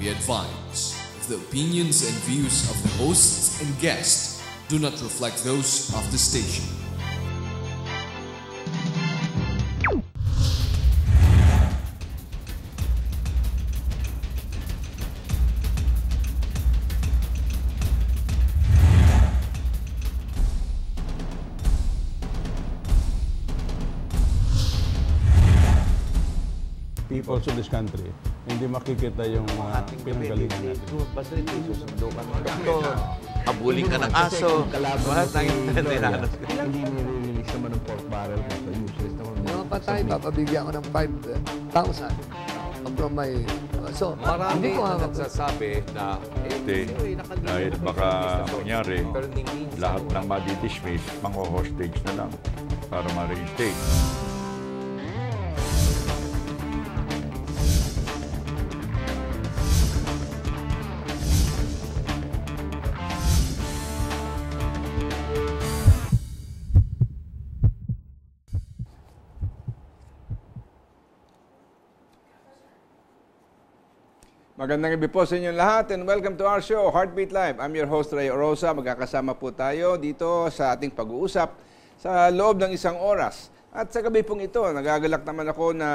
be advised. The opinions and views of the hosts and guests do not reflect those of the station. people of this country, hindi makikita yung uh, pinanggalingan natin. Basta hindi susundo ka ng gato, habulin ng aso, lahat ang Hindi nire-release naman pork barrel kasi useless naman. Mga patay, papabigyan ko ng 5,000 eh, from my uh, So, marami hindi ko na nagsasabi na eh, dahil baka nangyari, lahat ng body madidismiss, mga hostage na lang para ma-reinstate. Magandang gabi po sa inyong lahat and welcome to our show, Heartbeat Live. I'm your host, Ray Orosa. Magkakasama po tayo dito sa ating pag-uusap sa loob ng isang oras. At sa gabi pong ito, nagagalak naman ako na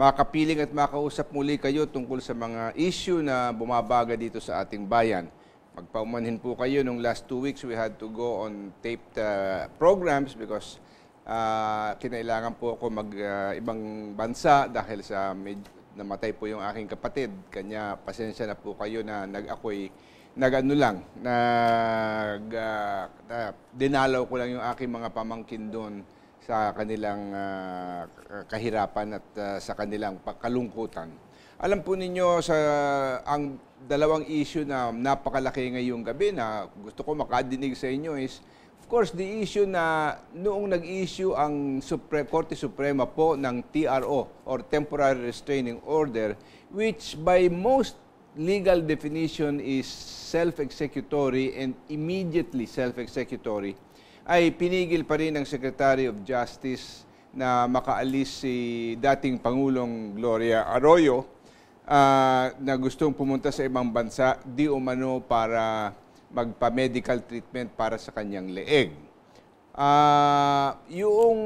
makapiling at makausap muli kayo tungkol sa mga issue na bumabaga dito sa ating bayan. Magpaumanhin po kayo, nung last two weeks we had to go on taped uh, programs because uh, kinailangan po ako mag uh, ibang bansa dahil sa med- namatay po yung aking kapatid. Kanya, pasensya na po kayo na nag-ako'y, nagano lang, nag, uh, uh, dinalaw ko lang yung aking mga pamangkin doon sa kanilang uh, kahirapan at uh, sa kanilang kalungkutan. Alam po ninyo sa ang dalawang issue na napakalaki ngayong gabi na gusto ko makadinig sa inyo is course, the issue na noong nag-issue ang Supre Korte Suprema po ng TRO or Temporary Restraining Order, which by most legal definition is self-executory and immediately self-executory, ay pinigil pa rin ng Secretary of Justice na makaalis si dating Pangulong Gloria Arroyo uh, na gustong pumunta sa ibang bansa, di umano para magpa-medical treatment para sa kanyang leeg. Uh, yung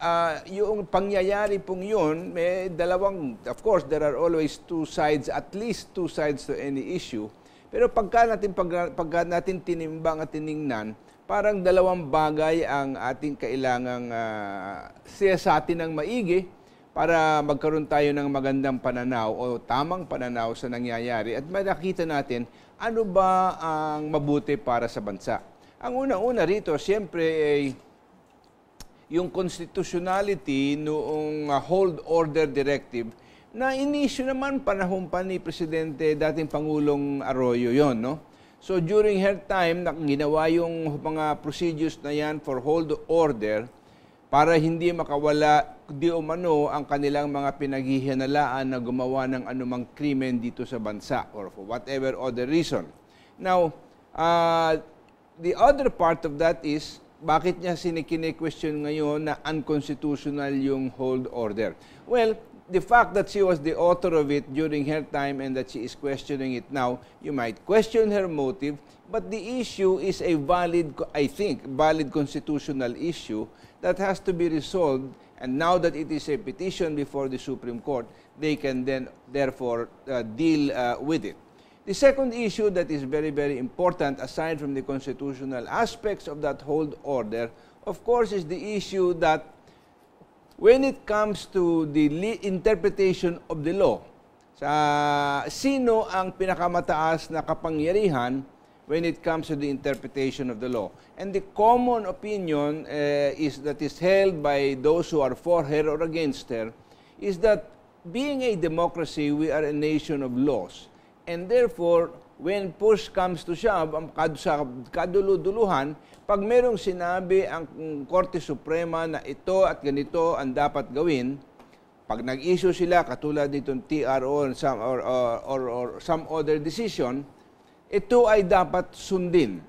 uh, yung pangyayari pong yun, may dalawang, of course, there are always two sides, at least two sides to any issue. Pero pagka natin, pag, pagka natin tinimbang at tiningnan, parang dalawang bagay ang ating kailangang uh, ah, siyasatin ng maigi para magkaroon tayo ng magandang pananaw o tamang pananaw sa nangyayari at makikita natin ano ba ang mabuti para sa bansa? Ang una-una rito, siyempre, ay eh, yung constitutionality noong ah, Hold Order Directive na inisyo naman panahon pa ni Presidente, dating Pangulong Arroyo yon no? So during her time, ginawa yung mga procedures na yan for hold order para hindi makawala di umano ang kanilang mga pinaghihinalaan na gumawa ng anumang krimen dito sa bansa or for whatever other reason. Now, uh, the other part of that is bakit niya sinikine-question ngayon na unconstitutional yung hold order? Well, the fact that she was the author of it during her time and that she is questioning it now, you might question her motive, but the issue is a valid, I think, valid constitutional issue that has to be resolved. And now that it is a petition before the Supreme Court, they can then therefore uh, deal uh, with it. The second issue that is very, very important, aside from the constitutional aspects of that hold order, of course, is the issue that when it comes to the interpretation of the law, sa sino ang pinakamataas na kapangyarihan when it comes to the interpretation of the law. And the common opinion uh, is that is held by those who are for her or against her is that being a democracy, we are a nation of laws. And therefore, when push comes to shove, ang kaduluduluhan, pag merong sinabi ang Korte Suprema na ito at ganito ang dapat gawin, pag nag-issue sila, katulad nitong TRO or some, or, or, or, or some other decision, ito ay dapat sundin.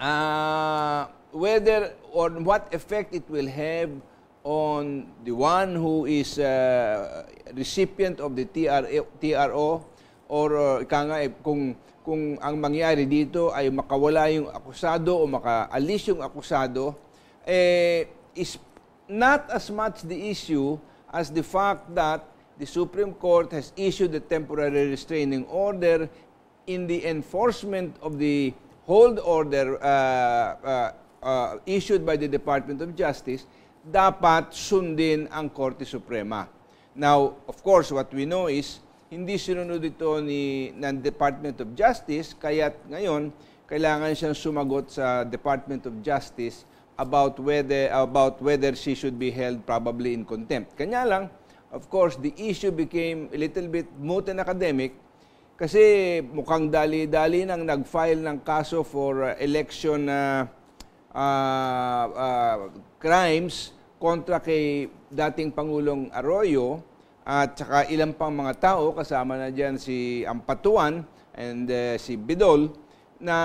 Uh, whether or what effect it will have on the one who is uh, recipient of the TRO, or uh, nga, eh, kung, kung ang mangyari dito ay makawala yung akusado o makaalis yung akusado, eh, is not as much the issue as the fact that the Supreme Court has issued a temporary restraining order in the enforcement of the hold order uh, uh, uh, issued by the Department of Justice, dapat sundin ang Korte Suprema. Now, of course, what we know is, hindi sinunod ito ni, ng Department of Justice, kaya ngayon, kailangan siyang sumagot sa Department of Justice about whether, about whether she should be held probably in contempt. Kanya lang, of course, the issue became a little bit moot and academic kasi mukhang dali-dali nang nag-file ng kaso for uh, election uh, uh, uh, crimes kontra kay dating Pangulong Arroyo at saka ilang pang mga tao kasama na diyan si Ampatuan and uh, si Bidol na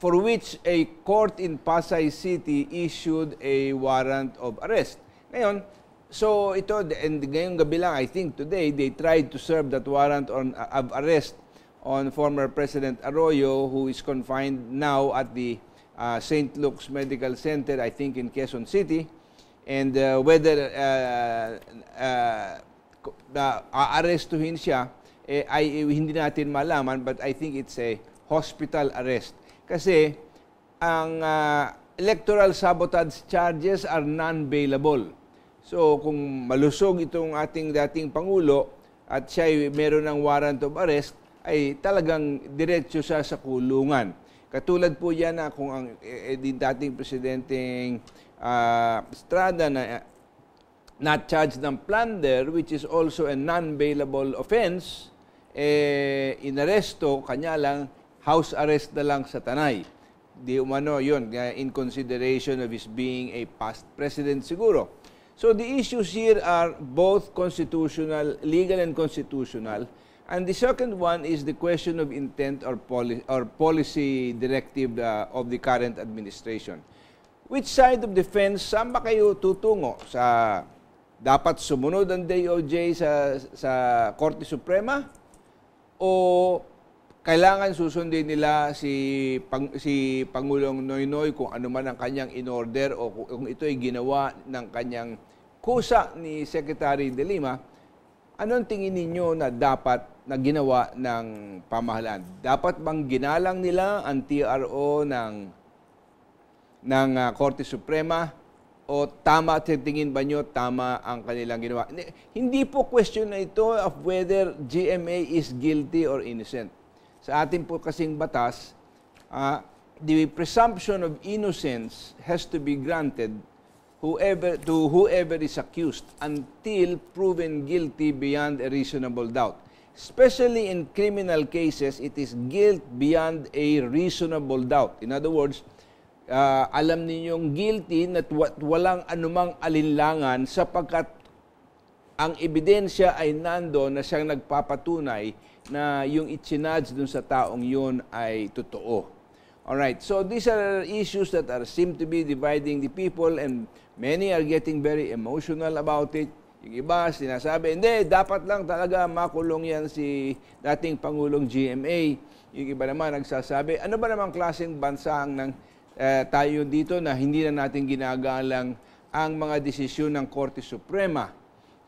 for which a court in Pasay City issued a warrant of arrest. Ngayon, So ito, and ngayong gabi lang, I think today, they tried to serve that warrant on, uh, of arrest on former President Arroyo who is confined now at the uh, St. Luke's Medical Center, I think in Quezon City. And uh, whether uh, uh, na aarestuhin siya, eh, ay eh, hindi natin malaman but I think it's a hospital arrest. Kasi ang uh, electoral sabotage charges are non-bailable. So kung malusog itong ating dating Pangulo at siya ay meron ng warrant of arrest, ay talagang diretsyo siya sa kulungan. Katulad po yan na kung ang eh, eh dating presidenteng uh, Estrada na uh, not charged ng plunder, which is also a non-bailable offense, eh, inaresto, kanya lang, house arrest na lang sa Tanay. Di umano yun, in consideration of his being a past president siguro. So the issues here are both constitutional, legal and constitutional. And the second one is the question of intent or, poli or policy directive uh, of the current administration. Which side of the fence, saan ba kayo tutungo? Sa dapat sumunod ang DOJ sa, sa Korte Suprema? O kailangan susundin nila si pang, si Pangulong Noynoy kung ano man ang kanyang in order o kung ito ay ginawa ng kanyang kusa ni Secretary De Lima. Anong tingin ninyo na dapat na ginawa ng pamahalaan? Dapat bang ginalang nila ang TRO ng ng uh, Korte Suprema o tama tingin ba nyo tama ang kanilang ginawa? Hindi po question na ito of whether GMA is guilty or innocent sa ating po kasing batas, uh, the presumption of innocence has to be granted whoever to whoever is accused until proven guilty beyond a reasonable doubt. Especially in criminal cases, it is guilt beyond a reasonable doubt. In other words, uh, alam ninyong guilty na walang anumang alinlangan sapagkat ang ebidensya ay nando na siyang nagpapatunay na yung itsinadge dun sa taong yun ay totoo. All right. so these are issues that are seem to be dividing the people and many are getting very emotional about it. Yung iba sinasabi, hindi, dapat lang talaga makulong yan si dating Pangulong GMA. Yung iba naman nagsasabi, ano ba namang klaseng bansa ang nang, eh, tayo dito na hindi na natin ginagalang ang mga desisyon ng Korte Suprema?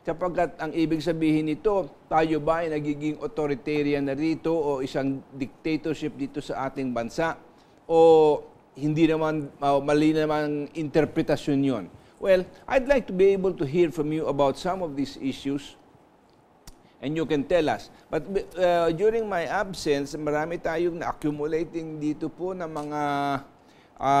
sapagkat ang ibig sabihin nito, tayo ba ay nagiging authoritarian na rito o isang dictatorship dito sa ating bansa o hindi naman, uh, mali naman interpretasyon yon. Well, I'd like to be able to hear from you about some of these issues and you can tell us. But uh, during my absence, marami tayong na-accumulating dito po ng mga uh,